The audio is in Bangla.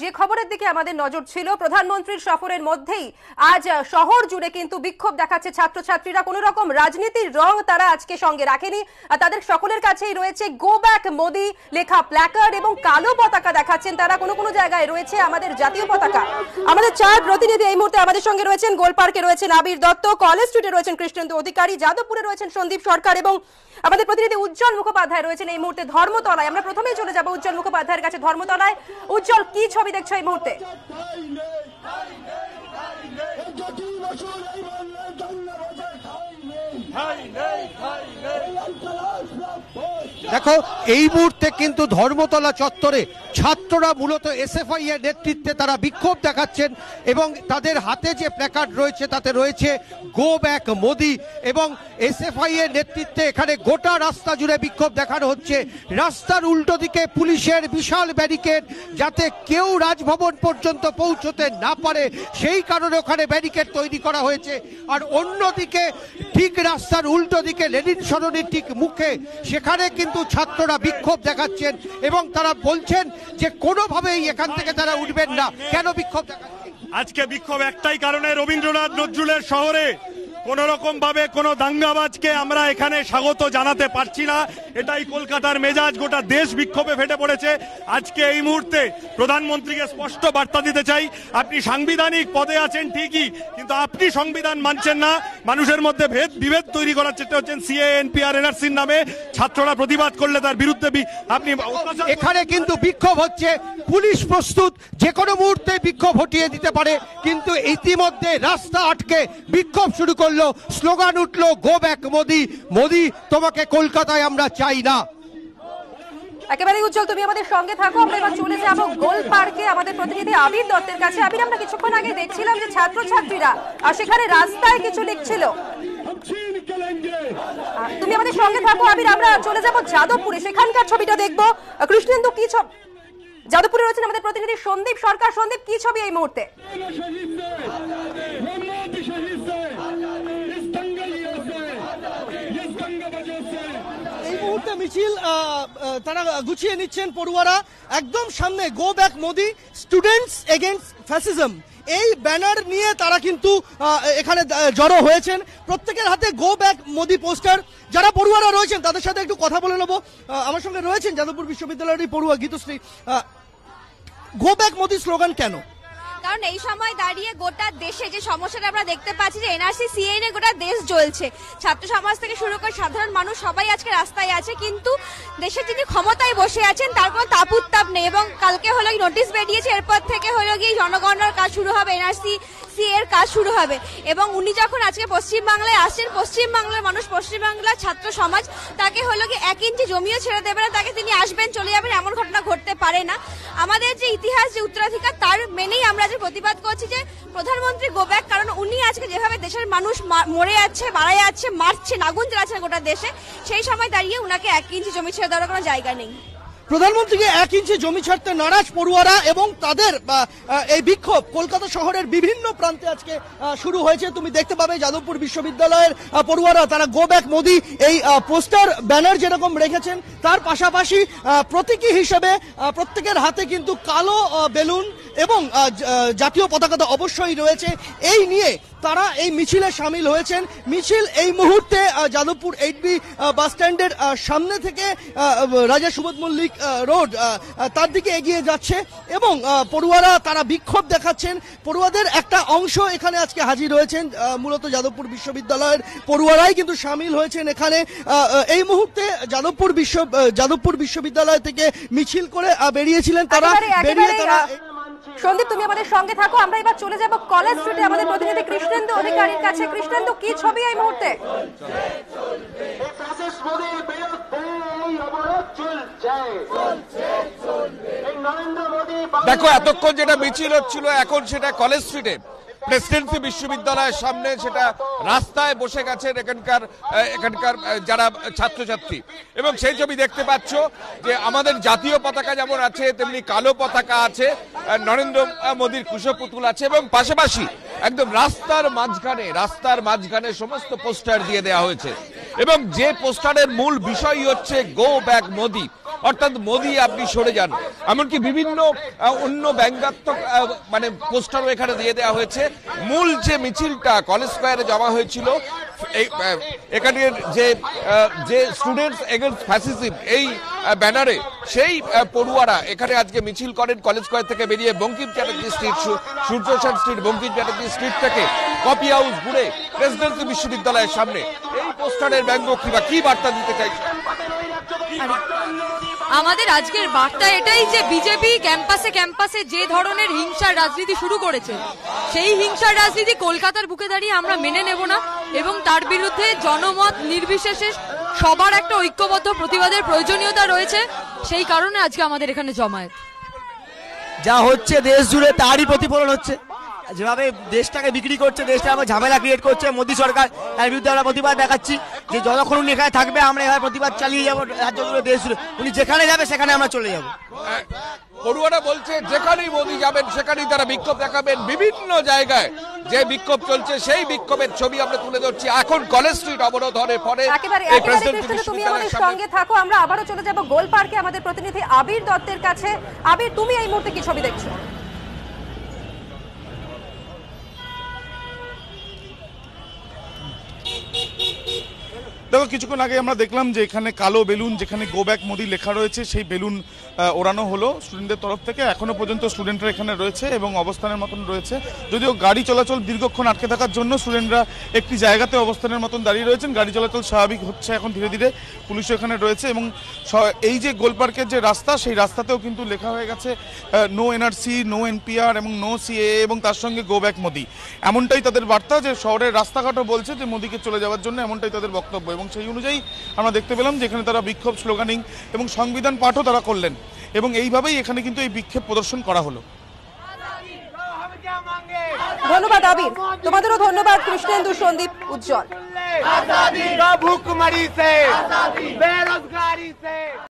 যে খবরের দিকে আমাদের নজর ছিল প্রধানমন্ত্রীর সফরের মধ্যেই আজ শহর জুড়ে কিন্তু বিক্ষোভ দেখাচ্ছে ছাত্রছাত্রীরা কোন রকম রাজনীতির রং তারা আজকে সঙ্গে রাখেনি তাদের সকলের কাছেই রয়েছে গো ব্যাক মোদি লেখা প্ল্যাকার্ড এবং কালো পতাকা দেখাচ্ছেন তারা কোনো কোনো জায়গায় রয়েছে আমাদের জাতীয় পতাকা আমাদের চার প্রতিনিধি এই মুহূর্তে আমাদের সঙ্গে রয়েছেন গোলপার্কে রয়েছেন আবির দত্ত কলেজ স্ট্রিটে রয়েছেন কৃষ্ণেন্দু অধিকারী যাদবপুরে রয়েছেন সন্দীপ সরকার এবং আমাদের প্রতিনিধি উজ্জ্বল মুখোপাধ্যায় রয়েছেন এই মুহূর্তে ধর্মতলায় আমরা প্রথমেই চলে যাব উজ্জ্বল মুখোপাধ্যায়ের কাছে ধর্মতলায় উজ্জ্বল কি ছবি ছবি দেখছো এই মুহূর্তে নেই দেখো এই মুহূর্তে কিন্তু ধর্মতলা চত্বরে ছাত্ররা মূলত এসএফআই এর নেতৃত্বে তারা বিক্ষোভ দেখাচ্ছেন এবং তাদের হাতে যে প্ল্যাকার্ড রয়েছে তাতে রয়েছে গো ব্যাক মোদি এবং এসএফআই এর নেতৃত্বে এখানে গোটা রাস্তা জুড়ে বিক্ষোভ দেখানো হচ্ছে রাস্তার উল্টো দিকে পুলিশের বিশাল ব্যারিকেড যাতে কেউ রাজভবন পর্যন্ত পৌঁছতে না পারে সেই কারণে ওখানে ব্যারিকেড তৈরি করা হয়েছে আর অন্যদিকে ঠিক রাস্তার উল্টো দিকে লেনিন সরণির ঠিক মুখে সেখানে কিন্তু কিন্তু ছাত্ররা বিক্ষোভ দেখাচ্ছেন এবং তারা বলছেন যে কোনোভাবেই এখান থেকে তারা উঠবেন না কেন বিক্ষোভ আজকে বিক্ষোভ একটাই কারণে রবীন্দ্রনাথ নজরুলের শহরে কোন রকম ভাবে কোন দাঙ্গাবাজকে আমরা এখানে স্বাগত জানাতে পারছি না এটাই কলকাতার মেজাজ গোটা দেশ বিক্ষোভে ফেটে পড়েছে আজকে এই মুহূর্তে প্রধানমন্ত্রীকে স্পষ্ট বার্তা দিতে চাই আপনি সাংবিধানিক পদে আছেন ঠিকই কিন্তু আপনি সংবিধান মানছেন না মানুষের মধ্যে ভেদ বিভেদ তৈরি করার চেষ্টা হচ্ছেন সিএ এনপিআর এনআরসির নামে ছাত্ররা প্রতিবাদ করলে তার বিরুদ্ধে আপনি এখানে কিন্তু বিক্ষোভ হচ্ছে পুলিশ প্রস্তুত যে কোনো মুহূর্তে বিক্ষোভ হটিয়ে দিতে পারে কিন্তু ইতিমধ্যে রাস্তা আটকে বিক্ষোভ শুরু করলে করলো স্লোগান উঠলো গো ব্যাক মোদি মোদি তোমাকে কলকাতায় আমরা চাই না একেবারে উজ্জ্বল তুমি আমাদের সঙ্গে থাকো আমরা এবার চলে যাবো গোল পার্কে আমাদের প্রতিনিধি আবির দত্তের কাছে আবির আমরা কিছুক্ষণ আগে দেখছিলাম যে ছাত্রছাত্রীরা সেখানে রাস্তায় কিছু লিখছিল তুমি আমাদের সঙ্গে থাকো আবির আমরা চলে যাব যাদবপুরে সেখানকার ছবিটা দেখবো কৃষ্ণেন্দু কি ছবি যাদবপুরে রয়েছেন আমাদের প্রতিনিধি সন্দীপ সরকার সন্দীপ কি ছবি এই মুহূর্তে মুহূর্তে মিছিল তারা গুছিয়ে নিচ্ছেন পড়ুয়ারা একদম সামনে go back Modi students against fascism এই ব্যানার নিয়ে তারা কিন্তু এখানে জড়ো হয়েছেন প্রত্যেকের হাতে গো ব্যাক মোদি পোস্টার যারা পড়ুয়ারা রয়েছেন তাদের সাথে একটু কথা বলে নেবো আমার সঙ্গে রয়েছেন যাদবপুর বিশ্ববিদ্যালয়ের পড়ুয়া Gitashree go back Modi slogan কেন কারণ এই সময় দাঁড়িয়ে গোটা দেশে যে সমস্যাটা আমরা দেখতে পাচ্ছি যে এনআরসি সিএন এ গোটা দেশ জ্বলছে ছাত্র সমাজ থেকে শুরু করে সাধারণ মানুষ সবাই আজকে রাস্তায় আছে কিন্তু দেশে তিনি ক্ষমতায় বসে আছেন তার কোনো তাপ উত্তাপ নেই এবং কালকে হলো নোটিশ বেরিয়েছে এরপর থেকে হলো গিয়ে জনগণনার কাজ শুরু হবে এনআরসি সি এর কাজ শুরু হবে এবং উনি যখন আজকে পশ্চিমবাংলায় আসছেন পশ্চিমবাংলার মানুষ পশ্চিমবাংলার ছাত্র সমাজ তাকে হলো কি এক ইঞ্চি জমিও ছেড়ে দেবে না তাকে তিনি আসবেন চলে যাবেন এমন ঘটনা ঘটতে পারে না আমাদের যে ইতিহাস যে উত্তরাধিকার তার মেনেই আমরা আজ প্রতিবাদ করছি যে প্রধানমন্ত্রী গো ব্যাক কারণ উনি আজকে যেভাবে দেশের মানুষ মরে যাচ্ছে মারা যাচ্ছে মারছে নাগুন চালাচ্ছে গোটা দেশে সেই সময় দাঁড়িয়ে উনাকে এক ইঞ্চি জমি ছেড়ে দেওয়ার কোনো জায়গা নেই প্রধানমন্ত্রীকে এক ইঞ্চি জমি ছাড়তে নারাজ পড়ুয়ারা এবং তাদের এই বিক্ষোভ কলকাতা শহরের বিভিন্ন প্রান্তে আজকে শুরু হয়েছে তুমি দেখতে পাবে যাদবপুর বিশ্ববিদ্যালয়ের পড়ুয়ারা তারা গো ব্যাক মোদি এই পোস্টার ব্যানার যেরকম রেখেছেন তার পাশাপাশি প্রতীকী হিসেবে প্রত্যেকের হাতে কিন্তু কালো বেলুন এবং জাতীয় পতাকা তো অবশ্যই রয়েছে এই নিয়ে তারা এই মিছিলে সামিল হয়েছেন মিছিল এই মুহূর্তে যাদবপুর এইট বি বাসস্ট্যান্ডের সামনে থেকে রাজা সুবোধ মল্লিক রোড তার দিকে এগিয়ে যাচ্ছে এবং পড়ুয়ারা তারা বিক্ষোভ দেখাচ্ছেন পড়ুয়াদের একটা অংশ এখানে আজকে হাজির হয়েছেন মূলত যাদবপুর বিশ্ববিদ্যালয়ের পড়ুয়ারাই কিন্তু সামিল হয়েছেন এখানে এই মুহূর্তে যাদবপুর বিশ্ব যাদবপুর বিশ্ববিদ্যালয় থেকে মিছিল করে বেরিয়েছিলেন তারা বেরিয়ে তারা সন্দীপ তুমি আমাদের সঙ্গে থাকো আমরা এবার চলে যাব কলেজ স্ট্রিটে আমাদের প্রতিনিধি কৃষ্ণেন্দু অধিকারীর কাছে কৃষ্ণেন্দু কি ছবি এই মুহূর্তে দেখো এতক্ষণ যেটা মিছিল হচ্ছিল এখন সেটা কলেজ স্ট্রিটে প্রেসিডেন্সি বিশ্ববিদ্যালয়ের সামনে সেটা রাস্তায় বসে গেছেন এখানকার এখানকার যারা ছাত্রছাত্রী এবং সেই ছবি দেখতে পাচ্ছ যে আমাদের জাতীয় পতাকা যেমন আছে তেমনি কালো পতাকা আছে নরেন্দ্র মোদীর কুশপুতুল পুতুল আছে এবং পাশাপাশি একদম রাস্তার মাঝখানে রাস্তার মাঝখানে সমস্ত পোস্টার দিয়ে দেওয়া হয়েছে এবং যে পোস্টারের মূল বিষয় হচ্ছে গো ব্যাক মোদী অর্থাৎ মোদি আপনি সরে যান এমনকি বিভিন্ন অন্য ব্যঙ্গাত্মক মানে পোস্টারও এখানে দিয়ে দেওয়া হয়েছে মূল যে মিছিলটা কলেজ স্কোয়ারে জমা হয়েছিল এখানের যে যে স্টুডেন্টস এগেনস্ট ফ্যাসিজম এই ব্যানারে সেই পড়ুয়ারা এখানে আজকে মিছিল করেন কলেজ স্কোয়ার থেকে বেরিয়ে বঙ্কিম চ্যাটার্জি স্ট্রিট সূর্যশান স্ট্রিট বঙ্কিম চ্যাটার্জি স্ট্রিট থেকে কপি হাউস ঘুরে প্রেসিডেন্সি বিশ্ববিদ্যালয়ের সামনে এই পোস্টারের ব্যঙ্গ কিবা কি বার্তা দিতে চাইছে আমাদের আজকের বার্তা এটাই যে বিজেপি ক্যাম্পাসে ক্যাম্পাসে যে ধরনের হিংসার রাজনীতি শুরু করেছে সেই হিংসার রাজনীতি কলকাতার বুকে দাঁড়িয়ে আমরা মেনে নেব না এবং তার বিরুদ্ধে জনমত নির্বিশেষে সবার একটা ঐক্যবদ্ধ প্রতিবাদের প্রয়োজনীয়তা রয়েছে সেই কারণে আজকে আমাদের এখানে জমায়েত যা হচ্ছে দেশ জুড়ে তারই প্রতিফলন হচ্ছে যেভাবে দেশটাকে বিক্রি করছে দেশটা আবার ঝামেলা ক্রিয়েট করছে মোদী সরকার তার বিরুদ্ধে আমরা প্রতিবাদ দেখাচ্ছি যে যতক্ষণ উনি এখানে থাকবে আমরা এভাবে প্রতিবাদ চালিয়ে যাবো রাজ্য জুড়ে দেশ জুড়ে উনি যেখানে যাবে সেখানে আমরা চলে যাবো পড়ুয়ারা বলছে যেখানেই মোদি যাবেন সেখানেই তারা বিক্ষোভ দেখাবেন বিভিন্ন জায়গায় যে বিক্ষোভ চলছে সেই বিক্ষোভের ছবি আমরা তুলে ধরছি এখন কলেজ স্ট্রিট অবরোধনের পরে তুমি আমাদের সঙ্গে থাকো আমরা আবারও চলে যাব গোল পার্কে আমাদের প্রতিনিধি আবির দত্তের কাছে আবির তুমি এই মুহূর্তে কি ছবি দেখছো দেখো কিছুক্ষণ আগে আমরা দেখলাম যে এখানে কালো বেলুন যেখানে গো ব্যাক মোদি লেখা রয়েছে সেই বেলুন ওড়ানো হলো স্টুডেন্টদের তরফ থেকে এখনও পর্যন্ত স্টুডেন্টরা এখানে রয়েছে এবং অবস্থানের মতন রয়েছে যদিও গাড়ি চলাচল দীর্ঘক্ষণ আটকে থাকার জন্য স্টুডেন্টরা একটি জায়গাতে অবস্থানের মতন দাঁড়িয়ে রয়েছেন গাড়ি চলাচল স্বাভাবিক হচ্ছে এখন ধীরে ধীরে পুলিশও এখানে রয়েছে এবং এই যে গোলপার্কের যে রাস্তা সেই রাস্তাতেও কিন্তু লেখা হয়ে গেছে নো এনআরসি নো এনপিআর এবং নো সিএ এবং তার সঙ্গে গো ব্যাক মোদি এমনটাই তাদের বার্তা যে শহরের রাস্তাঘাটও বলছে যে মোদিকে চলে যাওয়ার জন্য এমনটাই তাদের বক্তব্য এবং সেই অনুযায়ী আমরা দেখতে পেলাম যেখানে তারা বিক্ষোভ স্লোগানিং এবং সংবিধান পাঠও তারা করলেন এবং এইভাবেই এখানে কিন্তু এই বিক্ষোভ প্রদর্শন করা হলো ধন্যবাদ আবির তোমাদেরও ধন্যবাদ কৃষ্ণেন্দু সন্দীপ উজ্জ্বল